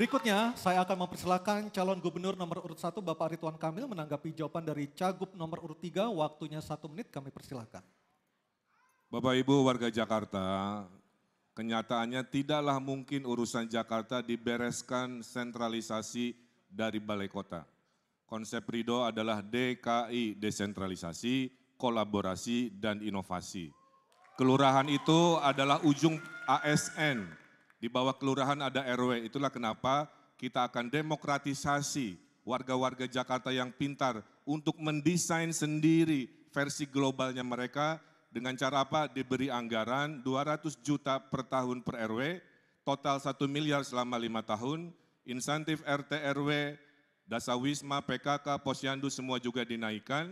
Berikutnya, saya akan mempersilahkan calon gubernur nomor urut 1 Bapak Ridwan Kamil menanggapi jawaban dari Cagup nomor urut 3. Waktunya satu menit kami persilahkan. Bapak Ibu warga Jakarta, kenyataannya tidaklah mungkin urusan Jakarta dibereskan sentralisasi dari Balai Kota. Konsep Rido adalah DKI desentralisasi, kolaborasi, dan inovasi. Kelurahan itu adalah ujung ASN di bawah kelurahan ada RW, itulah kenapa kita akan demokratisasi warga-warga Jakarta yang pintar untuk mendesain sendiri versi globalnya mereka dengan cara apa? Diberi anggaran 200 juta per tahun per RW, total 1 miliar selama lima tahun, insentif RT RW, dasar wisma, PKK, posyandu semua juga dinaikkan.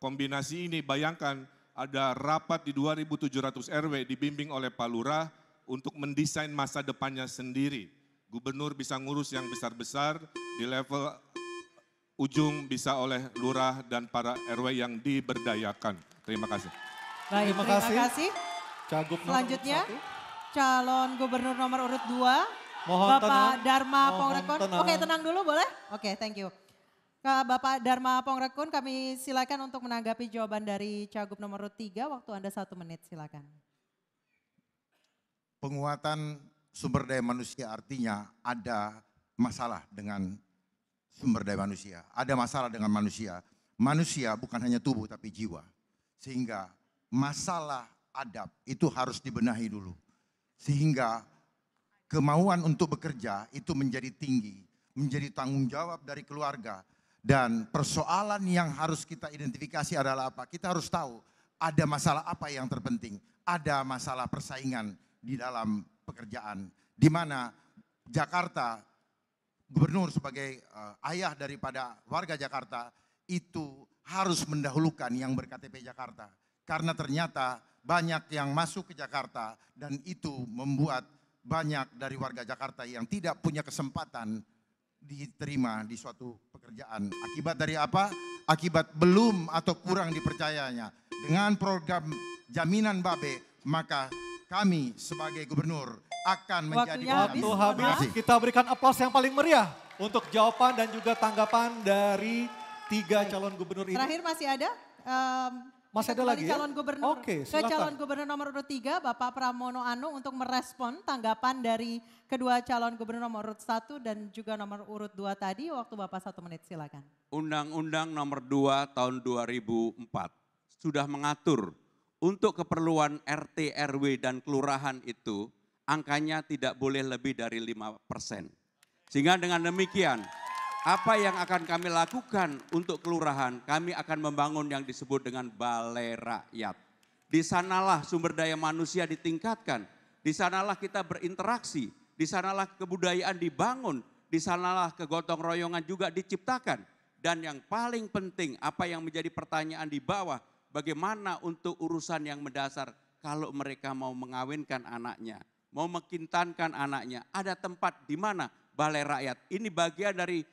Kombinasi ini bayangkan ada rapat di 2.700 RW dibimbing oleh Pak Lurah, untuk mendesain masa depannya sendiri. Gubernur bisa ngurus yang besar-besar, di level ujung bisa oleh lurah dan para RW yang diberdayakan. Terima kasih. Baik, terima, terima kasih. kasih. Cagup Selanjutnya, calon gubernur nomor urut 2, Bapak tenang. Dharma Pongrekun. Oke, tenang dulu boleh? Oke, thank you. Ke Bapak Dharma Pongrekun kami silakan untuk menanggapi jawaban dari Cagup nomor urut 3. Waktu Anda satu menit silakan penguatan sumber daya manusia artinya ada masalah dengan sumber daya manusia. Ada masalah dengan manusia. Manusia bukan hanya tubuh tapi jiwa. Sehingga masalah adab itu harus dibenahi dulu. Sehingga kemauan untuk bekerja itu menjadi tinggi, menjadi tanggung jawab dari keluarga. Dan persoalan yang harus kita identifikasi adalah apa? Kita harus tahu ada masalah apa yang terpenting. Ada masalah persaingan, di dalam pekerjaan. Di mana Jakarta, gubernur sebagai uh, ayah daripada warga Jakarta, itu harus mendahulukan yang berKTP Jakarta. Karena ternyata banyak yang masuk ke Jakarta dan itu membuat banyak dari warga Jakarta yang tidak punya kesempatan diterima di suatu pekerjaan. Akibat dari apa? Akibat belum atau kurang dipercayanya. Dengan program jaminan babe, maka kami sebagai gubernur akan menjadi habis. Waktu habis, kita berikan aplaus yang paling meriah untuk jawaban dan juga tanggapan dari tiga calon gubernur ini. Terakhir masih ada? Um, masih ada lagi ya? calon ya? gubernur. Oke, silakan. Ke calon gubernur nomor urut tiga, Bapak Pramono Anung untuk merespon tanggapan dari kedua calon gubernur nomor urut satu dan juga nomor urut dua tadi. Waktu Bapak satu menit silakan. Undang-Undang nomor dua tahun 2004 sudah mengatur untuk keperluan RT, RW, dan kelurahan itu angkanya tidak boleh lebih dari 5 persen. Sehingga dengan demikian, apa yang akan kami lakukan untuk kelurahan, kami akan membangun yang disebut dengan balai rakyat. Di sanalah sumber daya manusia ditingkatkan, di sanalah kita berinteraksi, di sanalah kebudayaan dibangun, di sanalah kegotong royongan juga diciptakan. Dan yang paling penting, apa yang menjadi pertanyaan di bawah, bagaimana untuk urusan yang mendasar kalau mereka mau mengawinkan anaknya, mau mekintankan anaknya. Ada tempat di mana balai rakyat. Ini bagian dari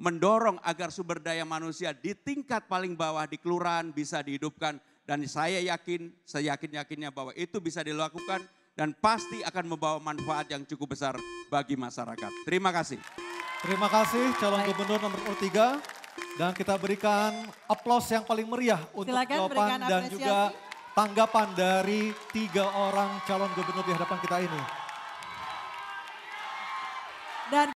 mendorong agar sumber daya manusia di tingkat paling bawah di kelurahan bisa dihidupkan dan saya yakin, saya yakin-yakinnya bahwa itu bisa dilakukan dan pasti akan membawa manfaat yang cukup besar bagi masyarakat. Terima kasih. Terima kasih calon gubernur nomor 3. Dan kita berikan aplaus yang paling meriah untuk Silakan, jawaban dan juga tanggapan dari tiga orang calon gubernur di hadapan kita ini. Dan